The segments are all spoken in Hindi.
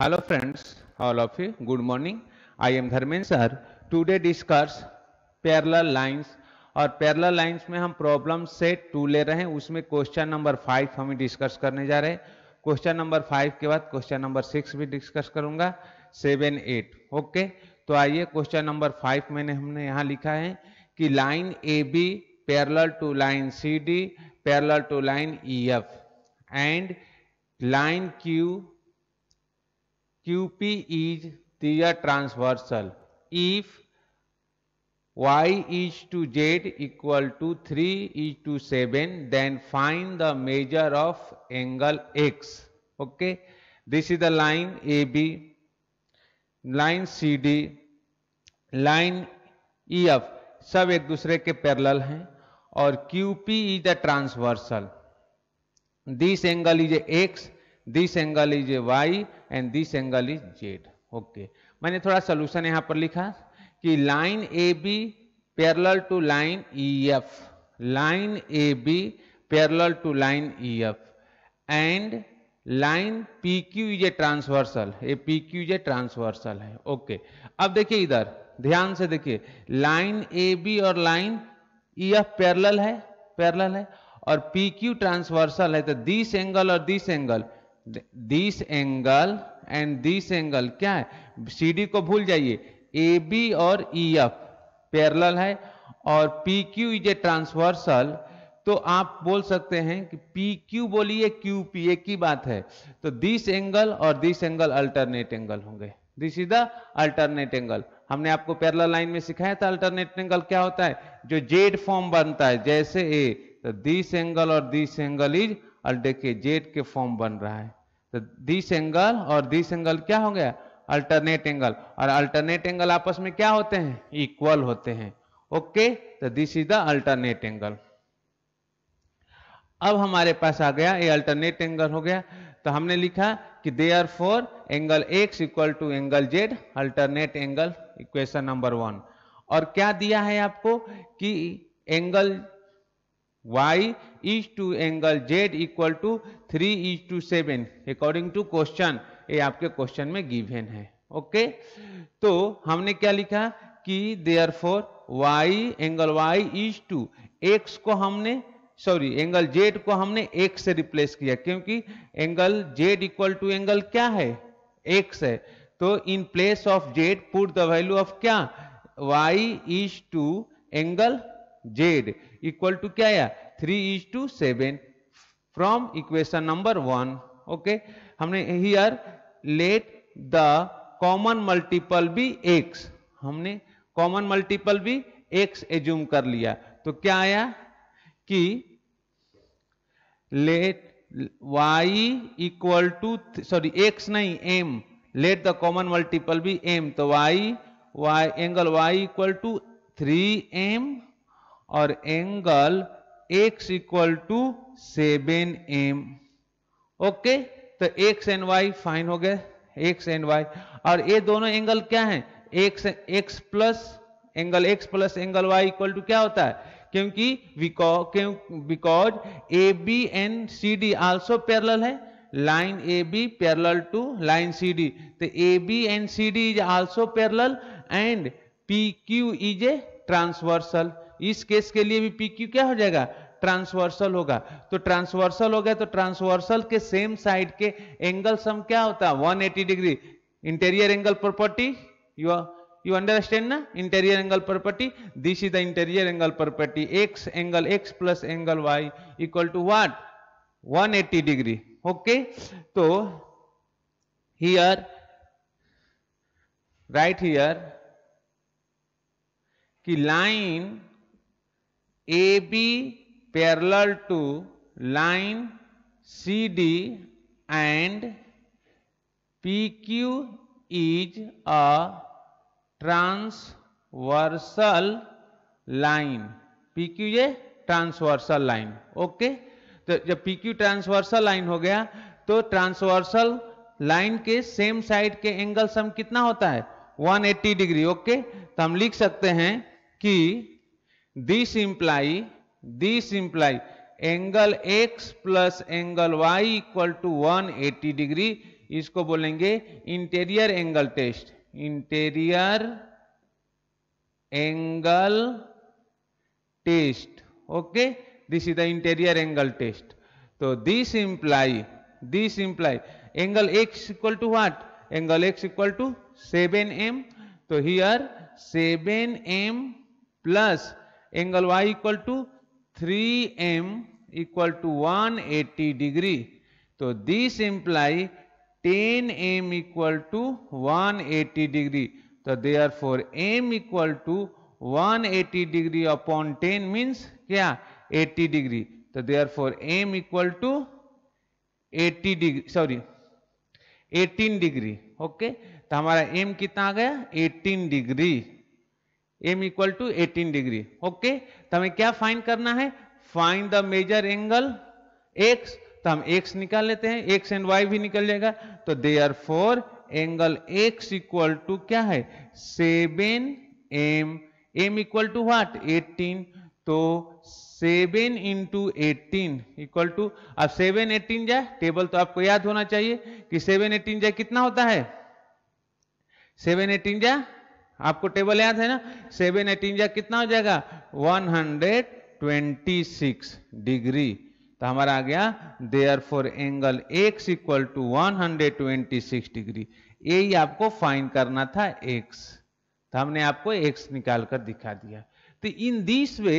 Hello friends all of you good morning I am Dharmendra sir today discuss parallel lines और पैरेलल लाइंस में हम प्रॉब्लम सेट टू ले रहे हैं उसमें क्वेश्चन नंबर फाइव हम डिस्कस करने जा रहे हैं क्वेश्चन नंबर फाइव के बाद क्वेश्चन नंबर सिक्स भी डिस्कस करूंगा सेवन एट ओके तो आइए क्वेश्चन नंबर फाइव मैंने हमने यहाँ लिखा है कि line A B parallel to line C D parallel to line E F and line Q qp is the transversal if y is to z equal to 3 is to 7 then find the measure of angle x okay this is the line ab line cd line ef sab ek dusre ke parallel hain aur qp is the transversal this angle is x this angle is a Y and this angle is Z okay मैंने थोड़ा सोल्यूशन यहां पर लिखा कि line A B parallel to line E F line A B parallel to line E F and line P Q is a transversal a P Q is a transversal है ओके अब देखिए इधर ध्यान से देखिए लाइन ए बी और लाइन ई एफ पैरल है पैरल है और पी क्यू ट्रांसवर्सल है तो दिस एंगल और this angle this angle and this angle क्या है सी को भूल जाइए ए बी और ई एफ पैरल है और P Q is a transversal तो आप बोल सकते हैं कि पी क्यू बोलिए क्यू पी एक की बात है तो दिस एंगल और दिस एंगल अल्टरनेट एंगल होंगे this is the alternate angle हमने आपको पैरल लाइन में सिखाया था अल्टरनेट एंगल क्या होता है जो जेड फॉर्म बनता है जैसे ए तो दिस एंगल और दिस एंगल इज अल्टे के जेड के फॉर्म बन रहा है तो दिस एंगल और दिस एंगल क्या हो गया अल्टरनेट एंगल और अल्टरनेट एंगल आपस में क्या होते हैं इक्वल होते हैं ओके तो this is the alternate angle अब हमारे पास आ गया ये अल्टरनेट एंगल हो गया तो हमने लिखा कि they are four angle x equal to angle Z alternate angle equation number one और क्या दिया है आपको कि angle y is to angle z equal to 3 is to 7 according to question ये आपके क्वेश्चन में गिवेन है ओके okay? तो हमने क्या लिखा कि therefore y angle y is to x को हमने सॉरी एंगल जेड को हमने एक्स से रिप्लेस किया क्योंकि angle Z equal to angle क्या है एक्स है तो in place of Z put the value of क्या y is to angle Z equal to क्या आया three is to seven from equation number one okay हमने here let the common multiple be x हमने common multiple be x assume कर लिया तो क्या आया कि let y equal to sorry x नहीं m late the common multiple be m तो y y angle y equal to three M और angle x equal to seven M okay तो एक्स एंड वाई फाइन हो गए एक्स एंड वाई और ये दोनों एंगल क्या है x x plus angle x plus angle y equal to क्या होता है क्योंकि because A B and C D also parallel है line A B parallel to line C D तो A B and C D is also parallel and P Q is a transversal इस केस के लिए भी पी क्यू क्या हो जाएगा ट्रांसवर्सल होगा तो ट्रांसवर्सल हो गया तो ट्रांसवर्सल के सेम साइड के एंगल सम क्या होता है 180 degree interior angle property you you understand ना interior angle property this is the interior angle property x angle x plus angle y equal to what one degree okay तो हियर राइट हियर कि line A B parallel to line C D and P Q is a transversal line P Q ये ट्रांसवर्सल लाइन ओके तो जब पी क्यू ट्रांसवर्सल लाइन हो गया तो ट्रांसवर्सल लाइन के सेम साइड के एंगल सम कितना होता है 180 डिग्री ओके तो हम लिख सकते हैं कि this imply this imply angle x plus angle y equal to 180 degree इसको बोलेंगे interior angle test interior angle test okay this is the interior angle test तो this imply this imply angle x equal to what angle x equal to M तो here M plus angle y equal to three M equal to one eighty degree तो this imply ten M equal to one eighty degree तो they are therefore M equal to one eighty degree upon ten means क्या एट्टी डिग्री तो they are therefore M equal to eighty degree sorry eighteen degree okay तो हमारा एम कितना आ गया eighteen degree M equal to 18 degree okay तो हमें क्या फाइंड करना है find the measure angle x तो हम एक्स निकाल लेते हैं एक्स एंड वाई भी निकल जाएगा तो they are four angle x equal to क्या है seven M M equal to what 18 तो seven into eighteen equal to अब सेवन एटीन जाए टेबल तो आपको याद होना चाहिए कि सेवन एटीन जाए कितना होता है सेवन एटीन जाए आपको टेबल याद है ना सेवन एटीन जा कितना हो जाएगा 126 डिग्री तो हमारा आ गया therefore angle x equal to 126 degree यही आपको फाइन करना था एक्स तो हमने आपको एक्स निकाल कर दिखा दिया तो इन दिस वे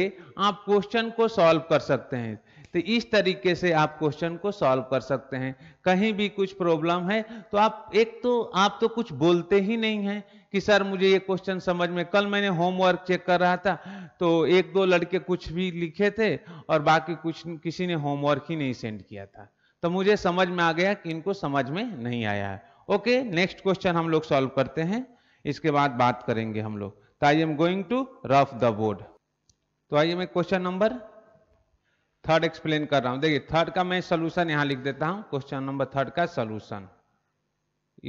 आप क्वेश्चन को सॉल्व कर सकते हैं तो इस तरीके से आप क्वेश्चन को सॉल्व कर सकते हैं कहीं भी कुछ प्रॉब्लम है तो आप एक तो आप तो कुछ बोलते ही नहीं हैं कि सर मुझे ये क्वेश्चन समझ में कल मैंने होमवर्क चेक कर रहा था तो एक दो लड़के कुछ भी लिखे थे और बाकी कुछ किसी ने होमवर्क ही नहीं सेंड किया था तो मुझे समझ में आ गया कि इनको समझ में नहीं आया है ओके नेक्स्ट क्वेश्चन हम लोग सॉल्व करते हैं इसके बाद बात करेंगे हम लोग तो I am going to rough the board तो आइए मैं क्वेश्चन नंबर थर्ड एक्सप्लेन कर रहा हूं देखिए थर्ड का मैं सोल्यूशन यहां लिख देता हूं क्वेश्चन नंबर थर्ड का सोल्यूशन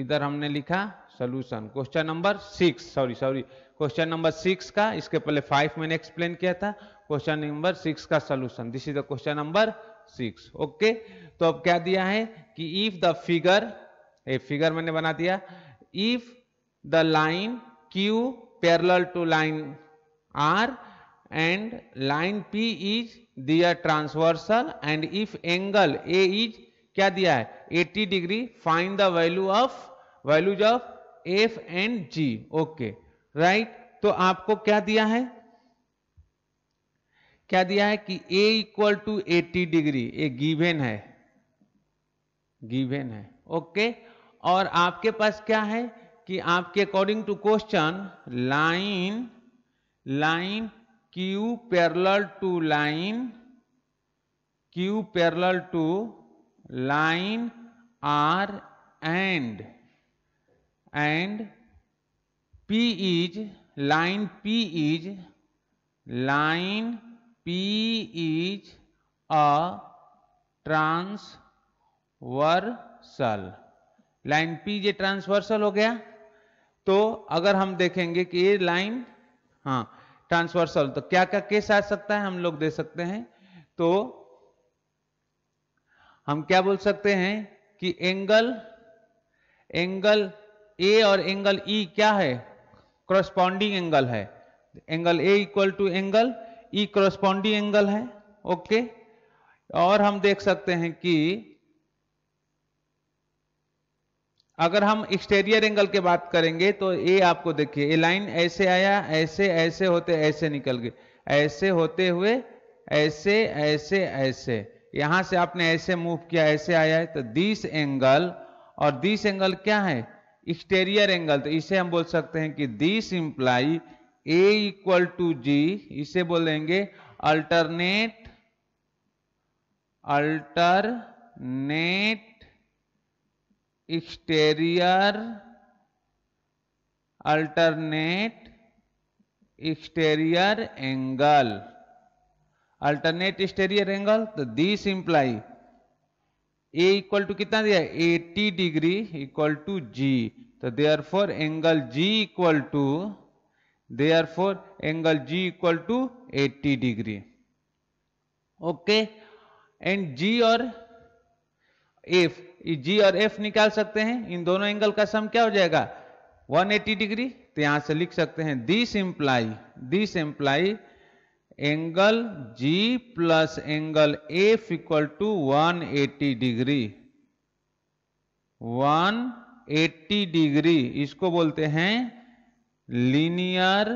इधर हमने लिखा solution question number six sorry sorry question number six का इसके पहले फाइव मैंने एक्सप्लेन किया था क्वेश्चन नंबर सिक्स का solution this is the question number six okay तो अब क्या दिया है कि if the figure A figure मैंने बना दिया if the line Q parallel to line R and line P is दिया transversal and if angle A is क्या दिया है 80 डिग्री find the value of values of F and G okay right तो आपको क्या दिया है क्या दिया है कि A equal to eighty degree A given है गिवेन है ओके और आपके पास क्या है कि आपके according to question line line Q parallel to line Q parallel to line R and and P is line P is line P is a transversal line P जे ट्रांसवर्सल हो गया तो अगर हम देखेंगे कि ये लाइन हाँ ट्रांसवर्सल तो क्या क्या केस आ सकता है हम लोग दे सकते हैं तो हम क्या बोल सकते हैं कि एंगल एंगल ए और एंगल ई e क्या है क्रोस्पॉन्डिंग एंगल है angle A equal to angle E corresponding angle है ओके okay? और हम देख सकते हैं कि अगर हम एक्सटेरियर एंगल के बात करेंगे तो ए आपको देखिए ए लाइन ऐसे आया ऐसे ऐसे होते ऐसे निकल गए ऐसे होते हुए ऐसे ऐसे ऐसे यहां से आपने ऐसे मूव किया ऐसे आया है तो दिस एंगल और दिस एंगल क्या है स्टेरियर एंगल तो इसे हम बोल सकते हैं कि this imply A equal to G इसे बोलेंगे alternate alternate exterior alternate exterior angle alternate exterior angle तो this imply A equal to कितना दिया eighty degree equal to G तो are four angle G equal to are four angle G equal to eighty degree okay and G और एफ जी और एफ निकाल सकते हैं इन दोनों एंगल का सम क्या हो जाएगा 180 डिग्री तो यहां से लिख सकते हैं this imply this imply angle G plus angle F equal to 180 degree 180 degree इसको बोलते हैं linear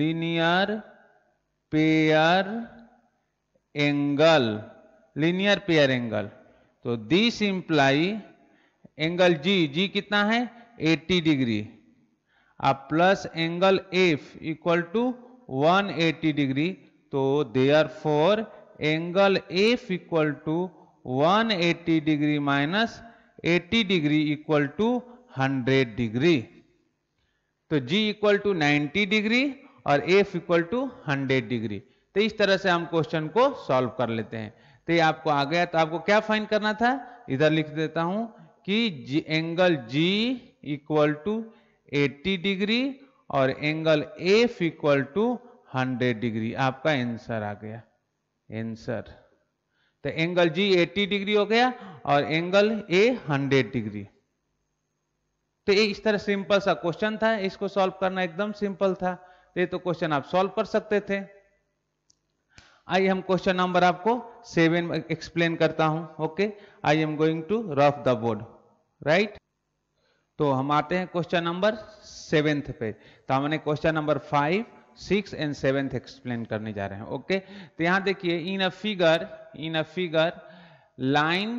linear pair angle linear pair angle तो this imply angle G G कितना है 80 डिग्री अब plus angle F equal to 180 degree तो therefore angle F equal to 180 degree minus 80 degree equal to 100 degree तो जी इक्वल टू 90 डिग्री और एफ इक्वल टू 100 डिग्री तो इस तरह से हम क्वेश्चन को सॉल्व कर लेते हैं तो ये आपको आ गया तो आपको क्या फाइन करना था इधर लिख देता हूं कि G, angle G equal to 80 degree और angle F equal to hundred degree आपका आंसर आ गया आंसर तो एंगल जी 80 डिग्री हो गया और एंगल ए 100 डिग्री तो इस तरह सिंपल सा क्वेश्चन था इसको सॉल्व करना एकदम सिंपल था तो ये तो क्वेश्चन आप सॉल्व कर सकते थे आइए हम क्वेश्चन नंबर आपको सेवन एक्सप्लेन करता हूं okay I am going to rough the board right तो हम आते हैं क्वेश्चन नंबर सेवेंथ पे तो हमने question number five six and seventh explain करने जा रहे हैं ओके तो यहां देखिए in a figure in a figure line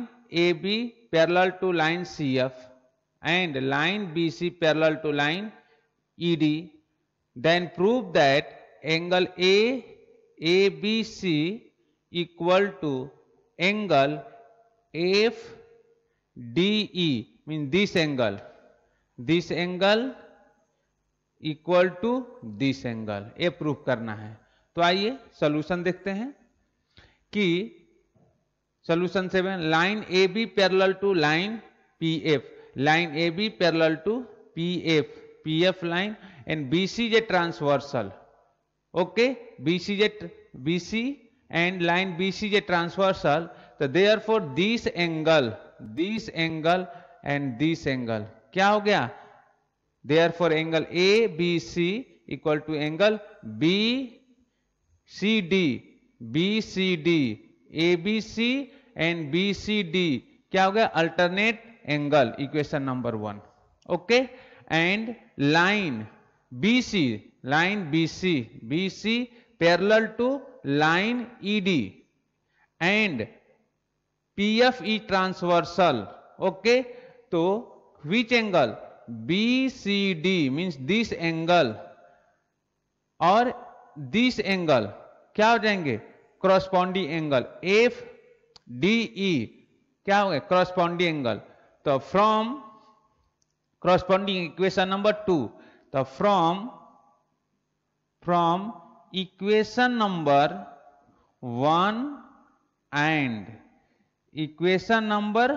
A B parallel to line C F and line B C parallel to line E D then prove that angle A A B C equal to angle F D E mean this angle this angle equal to this angle ये प्रूफ करना है तो आइए सोल्यूशन देखते हैं कि solution seven line A B parallel to line P F line A B parallel to P F P F line and B C जे ट्रांसवर्सल ओके बी सी जे B C and line B C जे ट्रांसवर्सल तो So for this angle this angle and this angle क्या हो गया therefore angle A B C equal to angle B C D B C D A B C and B C D क्या हो गया alternate angle equation number one okay and line B C line B C B C parallel to line E D and P F E transversal okay तो B C D means this angle और दिस एंगल क्या हो जाएंगे corresponding angle F D E क्या हो गया क्रॉसपॉन्डिंग एंगल तो from corresponding equation number two तो from from equation number one and equation number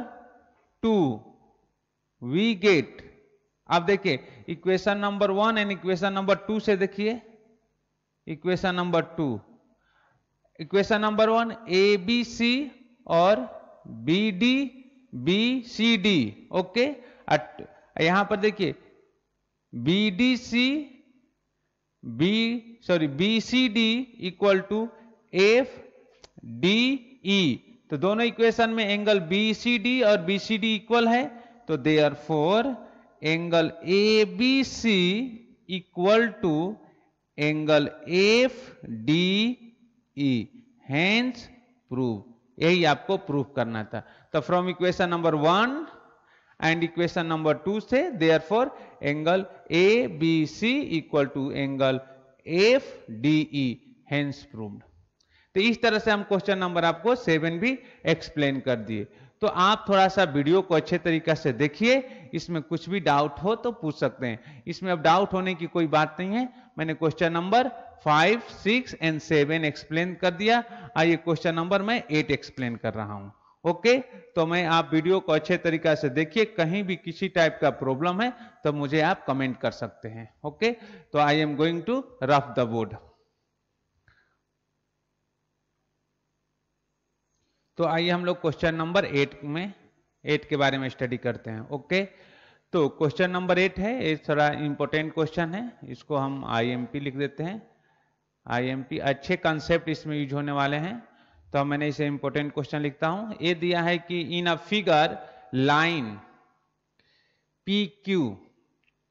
two we get आप देखिए equation number one and equation number two से देखिए equation number two equation number one A B C और B D B C D okay यहां पर देखिए B D C B sorry B C D equal to F D E तो दोनों इक्वेशन में एंगल बी सी डी और बी सी डी इक्वल है तो they are four angle A B C equal to angle F D E hence prove यही आपको प्रूफ करना था तो from equation number one and equation number two से they are four angle A B C equal to angle F D E hence prove तो इस तरह से हम क्वेश्चन नंबर आपको सेवन भी एक्सप्लेन कर दिए तो आप थोड़ा सा वीडियो को अच्छे तरीके से देखिए इसमें कुछ भी डाउट हो तो पूछ सकते हैं इसमें अब डाउट होने की कोई बात नहीं है मैंने question number five six and seven explain कर दिया आइए क्वेश्चन नंबर मैं एट एक्सप्लेन कर रहा हूं ओके okay, तो मैं आप वीडियो को अच्छे तरीके से देखिए कहीं भी किसी टाइप का प्रॉब्लम है तो मुझे आप कमेंट कर सकते हैं ओके तो I am going to rough the board तो आइए हम लोग क्वेश्चन नंबर एट में एट के बारे में स्टडी करते हैं ओके तो क्वेश्चन नंबर एट है ये थोड़ा इंपॉर्टेंट क्वेश्चन है इसको हम आईएमपी लिख देते हैं आईएमपी अच्छे कंसेप्ट इसमें यूज होने वाले हैं तो मैंने इसे इंपॉर्टेंट क्वेश्चन लिखता हूं ये दिया है कि in a figure line P Q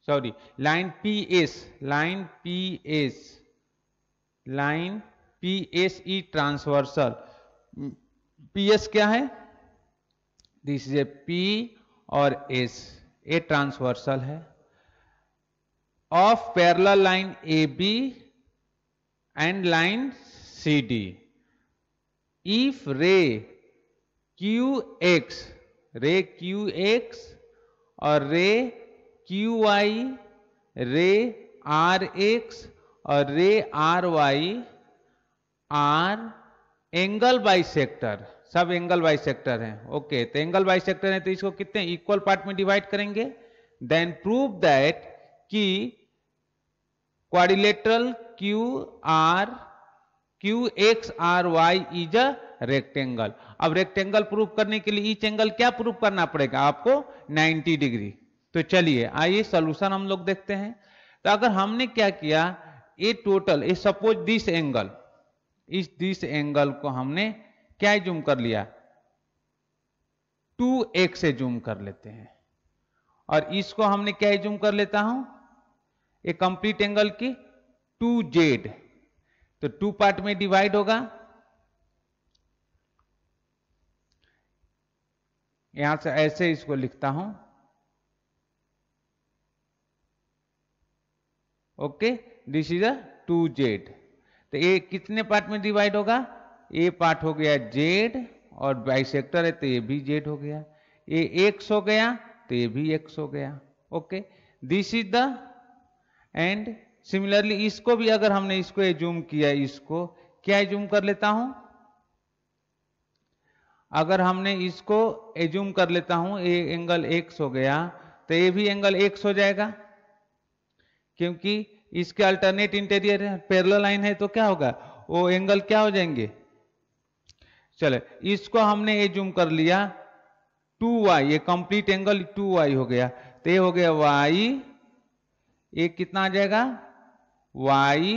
sorry line P S line P S line P S E transversal PS क्या है दिस इज ए पी और एस ए ट्रांसवर्सल है of parallel line A B and line C D if ray Q X ray Q X और ray Q Y ray R X और ray R Y are angle bisector सब एंगल बाई सेक्टर है ओके तो एंगल बाई सेक्टर है तो इसको कितने इक्वल पार्ट में डिवाइड करेंगे देन प्रूव दैट कि quadrilateral Q R Q X R Y is a rectangle अब रेक्टेंगल प्रूव करने के लिए इच एंगल क्या प्रूव करना पड़ेगा आपको 90 डिग्री तो चलिए आइए सोल्यूशन हम लोग देखते हैं तो अगर हमने क्या किया a total a suppose this angle इस दिस एंगल को हमने क्या जूम कर लिया टू एक्स से जूम कर लेते हैं और इसको हमने क्या जूम कर लेता हूं ये कंप्लीट एंगल की टू जेड तो टू पार्ट में डिवाइड होगा यहां से ऐसे इसको लिखता हूं okay this is a two Z तो ये कितने पार्ट में डिवाइड होगा ए पार्ट हो गया जेड और सेक्टर है तो ये भी जेड हो गया ये एक्स हो गया तो ये भी एक्स हो गया okay this is the and similarly इसको भी अगर हमने इसको एज्यूम किया इसको क्या एज्यूम कर लेता हूं अगर हमने इसको एज्यूम कर लेता हूं ये एंगल एक्स हो गया तो ये भी एंगल एक्स हो जाएगा क्योंकि इसके अल्टरनेट इंटीरियर पैरेलल लाइन है तो क्या होगा वो एंगल क्या हो जाएंगे चले इसको हमने ये जूम कर लिया टू वाई ये कंप्लीट एंगल टू वाई हो गया तो ये हो गया वाई ये कितना आ जाएगा वाई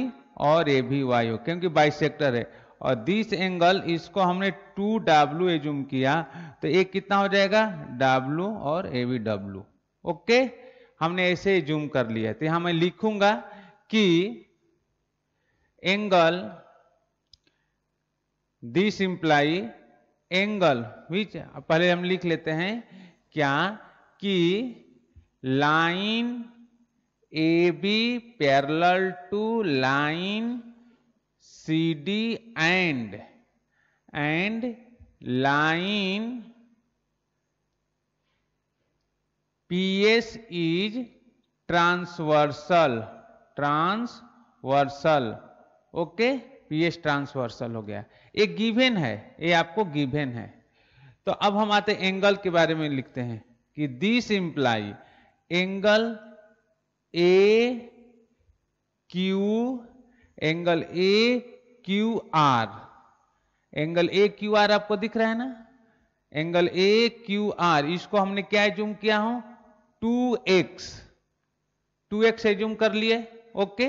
और ए भी वाई हो क्योंकि बाई सेक्टर है और दिस एंगल इसको हमने टू डब्ल्यू एजूम किया तो ये कितना हो जाएगा डब्ल्यू और ए वी डब्ल्यू ओके हमने ऐसे जूम कर लिया तो मैं लिखूंगा कि angle this imply angle which पहले हम लिख लेते हैं क्या कि line A B parallel to line C D and and line P S is transversal transversal okay PH तो ट्रांसवर्सल हो गया ये गिवेन है ये आपको गिवेन है तो अब हम आते एंगल के बारे में लिखते हैं कि this imply angle A Q angle A Q R angle A Q R आपको दिख रहा है ना एंगल ए क्यू आर इसको हमने क्या एज्यूम किया हो two X two X assume कर लिए ओके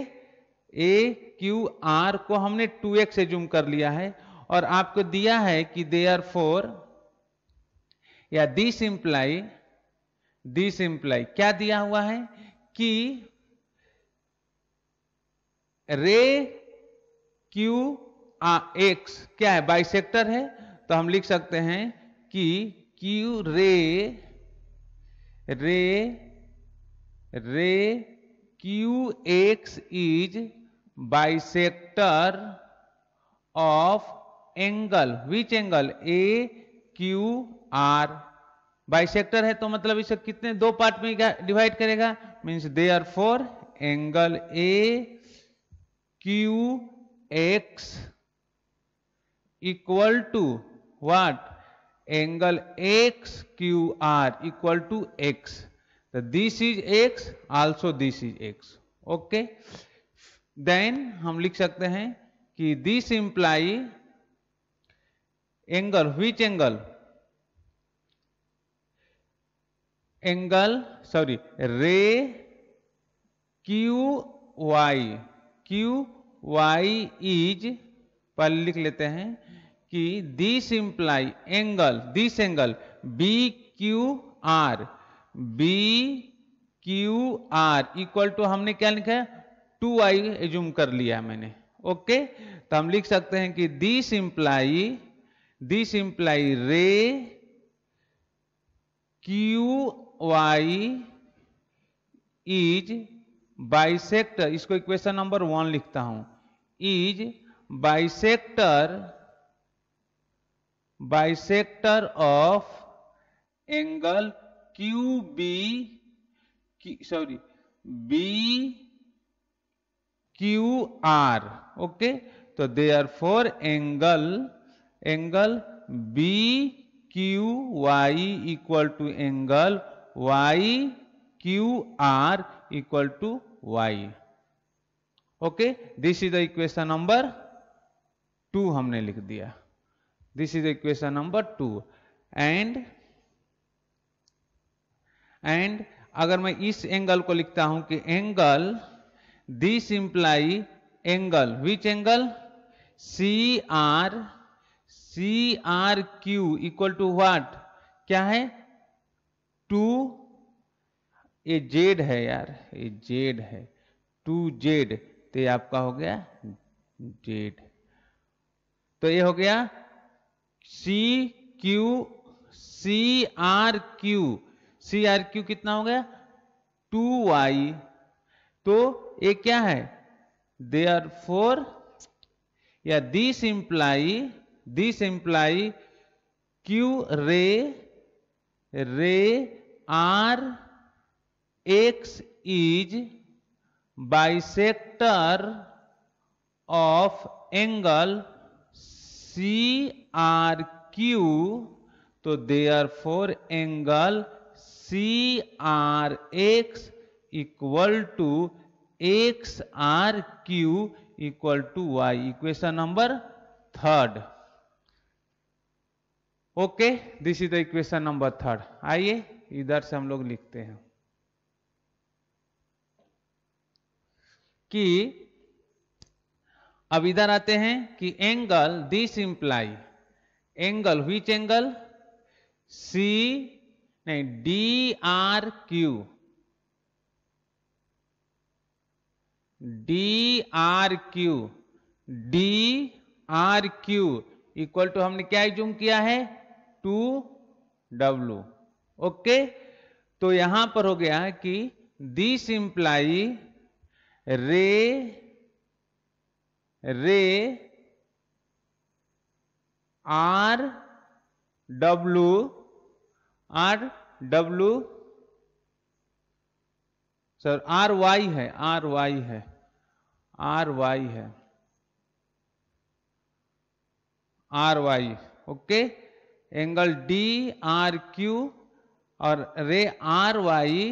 ए क्यू आर को हमने टू एक्स एज्यूम कर लिया है और आपको दिया है कि दे आर फोर या दिस इंप्लाई दिस इंप्लाई क्या दिया हुआ है कि रे क्यू आ एक्स क्या है बाइसेक्टर है तो हम लिख सकते हैं कि Q ray ray ray Q X is bisector of angle which angle A Q R bisector है तो मतलब इसे कितने दो पार्ट में डिवाइड करेगा means they are four angle A Q X equal to what angle X Q R equal to X this is X also this is X okay then हम लिख सकते हैं कि this imply angle which angle angle sorry ray Q Y Q Y is पर लिख लेते हैं कि this imply angle this angle B Q R B Q R equal to हमने क्या लिखा है टू आई एज्यूम कर लिया मैंने ओके तो हम लिख सकते हैं कि this imply this imply ray Q Y is bisector इसको इक्वेशन नंबर वन लिखता हूं is bisector bisector of angle Q B sorry B Q R okay तो they are four angle angle B Q Y equal to angle Y Q R equal to Y okay this is the equation number two हमने लिख दिया this is the equation number two and and अगर मैं इस एंगल को लिखता हूं कि angle this imply angle which angle C R C R Q equal to what क्या है टू ये जेड है यार ये जेड है टू जेड तो ये आपका हो गया जेड तो ये हो गया C Q C R Q C R Q कितना हो गया टू वाई तो ये क्या है दे आर फोर या this imply this imply Q ray ray R X is bisector of angle C R Q तो they are four angle C R X equal to X R Q equal to Y equation number third okay this is the equation number third आइए इधर से हम लोग लिखते हैं कि अब इधर आते हैं कि angle this imply angle which angle C नहीं D R Q D R Q D R Q equal to हमने क्या जूम किया है टू डब्लू ओके तो यहां पर हो गया कि this imply ray ray R W R W sir R Y है आर वाई है आर वाई है R Y okay angle D R Q और ray R Y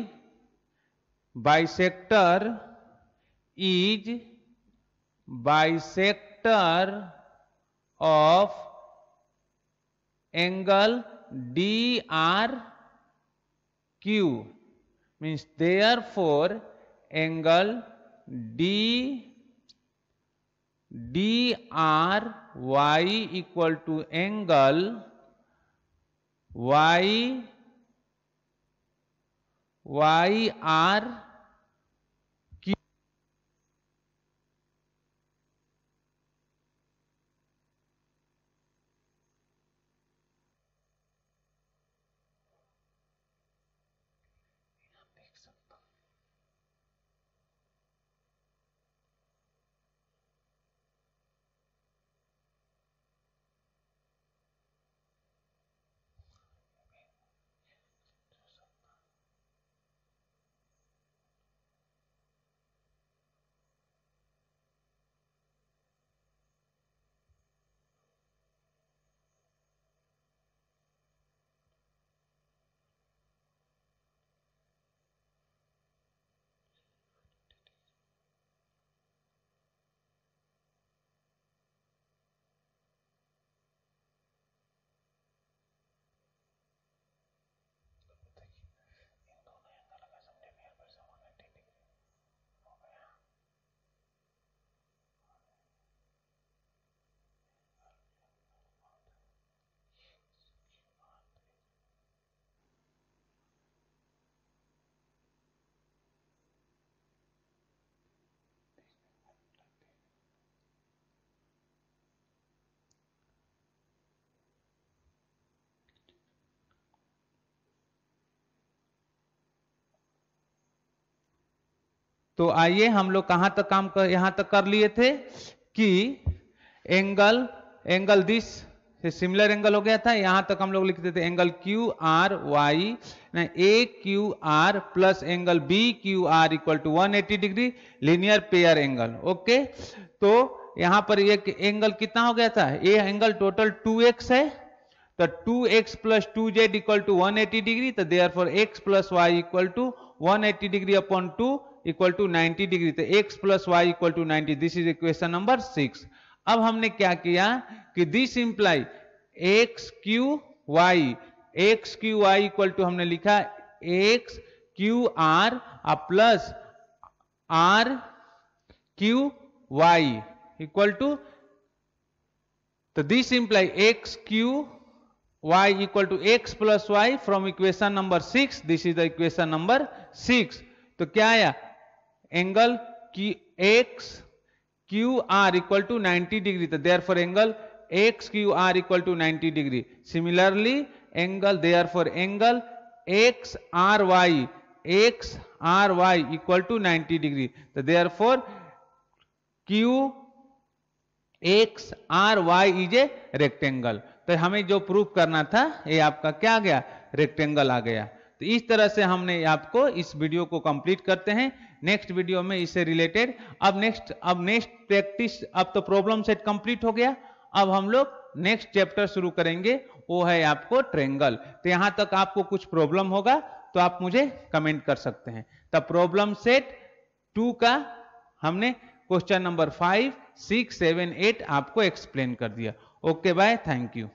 bisector is bisector of angle DRQ means therefore angle D D R Y equal to angle Y तो आइए हम लोग कहां तक काम कर यहां तक कर लिए थे कि angle angle this similar angle हो गया था यहां तक हम लोग लिखते थे angle Q R Y A Q R plus angle B Q R equal to one eighty degree linear pair angle okay तो यहां पर एक एंगल कितना हो गया था ये एंगल टोटल 2x है तो 2x X plus two Z equal to one degree तो therefore X plus Y equal to one degree upon two equal to 90 degree तो x plus Y equal to ninety this is equation number six अब हमने क्या किया कि this imply X Q Y X Q Y equal to हमने लिखा X Q R plus R Q Y equal to तो this imply X Q y equal to X plus Y from equation number six this is the equation number six तो क्या आया एंगल की X Q R equal to 90 degree तो therefore angle X Q R equal to 90 degree similarly angle therefore angle X R Y X R Y equal to 90 degree तो therefore Q X R Y is a rectangle तो हमें जो प्रूफ करना था ये आपका क्या आ गया रेक्टेंगल आ गया तो इस तरह से हमने आपको इस वीडियो को कंप्लीट करते हैं नेक्स्ट वीडियो में इससे रिलेटेड अब नेक्स्ट अब नेक्स्ट प्रैक्टिस अब तो प्रॉब्लम सेट कंप्लीट हो गया अब हम लोग नेक्स्ट चैप्टर शुरू करेंगे वो है आपको ट्रेंगल तो यहां तक आपको कुछ प्रॉब्लम होगा तो आप मुझे कमेंट कर सकते हैं तब प्रॉब्लम सेट टू का हमने question number five six seven eight आपको एक्सप्लेन कर दिया ओके बाय थैंक यू